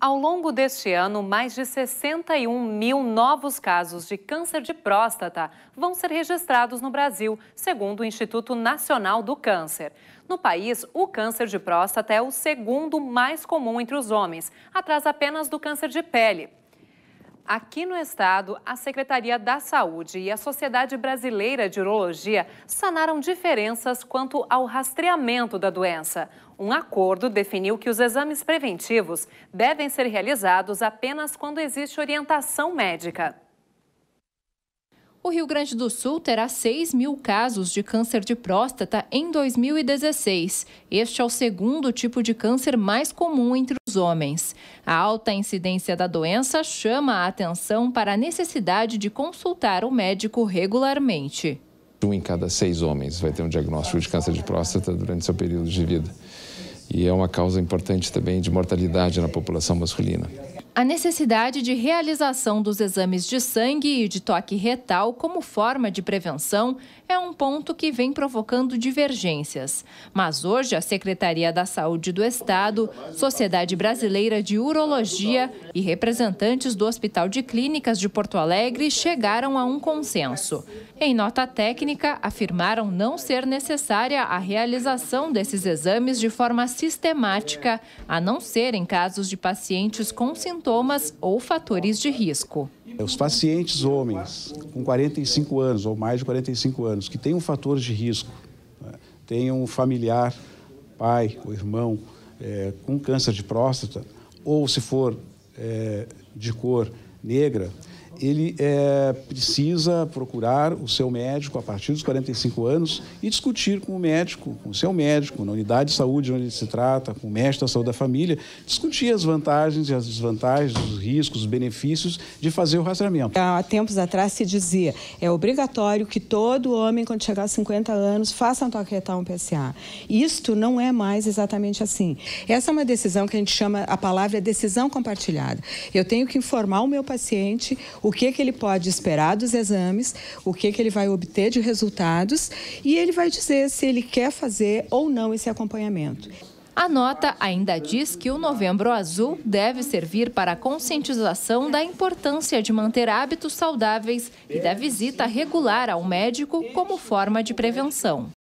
Ao longo deste ano, mais de 61 mil novos casos de câncer de próstata vão ser registrados no Brasil, segundo o Instituto Nacional do Câncer. No país, o câncer de próstata é o segundo mais comum entre os homens, atrás apenas do câncer de pele aqui no estado, a Secretaria da Saúde e a Sociedade Brasileira de Urologia sanaram diferenças quanto ao rastreamento da doença. Um acordo definiu que os exames preventivos devem ser realizados apenas quando existe orientação médica. O Rio Grande do Sul terá 6 mil casos de câncer de próstata em 2016. Este é o segundo tipo de câncer mais comum entre os homens. A alta incidência da doença chama a atenção para a necessidade de consultar o médico regularmente. Um em cada seis homens vai ter um diagnóstico de câncer de próstata durante seu período de vida. E é uma causa importante também de mortalidade na população masculina a necessidade de realização dos exames de sangue e de toque retal como forma de prevenção é um ponto que vem provocando divergências. Mas hoje, a Secretaria da Saúde do Estado, Sociedade Brasileira de Urologia e representantes do Hospital de Clínicas de Porto Alegre chegaram a um consenso. Em nota técnica, afirmaram não ser necessária a realização desses exames de forma sistemática, a não ser em casos de pacientes com sintomas sintomas ou fatores de risco. Os pacientes homens com 45 anos ou mais de 45 anos que têm um fator de risco, né, têm um familiar, pai ou irmão é, com câncer de próstata, ou se for é, de cor negra, ele é, precisa procurar o seu médico a partir dos 45 anos e discutir com o médico, com o seu médico, na unidade de saúde onde ele se trata, com o mestre da saúde da família, discutir as vantagens e as desvantagens, os riscos, os benefícios de fazer o rastreamento. Há tempos atrás se dizia, é obrigatório que todo homem, quando chegar aos 50 anos, faça um toque retal, um PSA. Isto não é mais exatamente assim. Essa é uma decisão que a gente chama, a palavra é decisão compartilhada. Eu tenho que informar o meu paciente o que, que ele pode esperar dos exames, o que, que ele vai obter de resultados e ele vai dizer se ele quer fazer ou não esse acompanhamento. A nota ainda diz que o Novembro Azul deve servir para a conscientização da importância de manter hábitos saudáveis e da visita regular ao médico como forma de prevenção.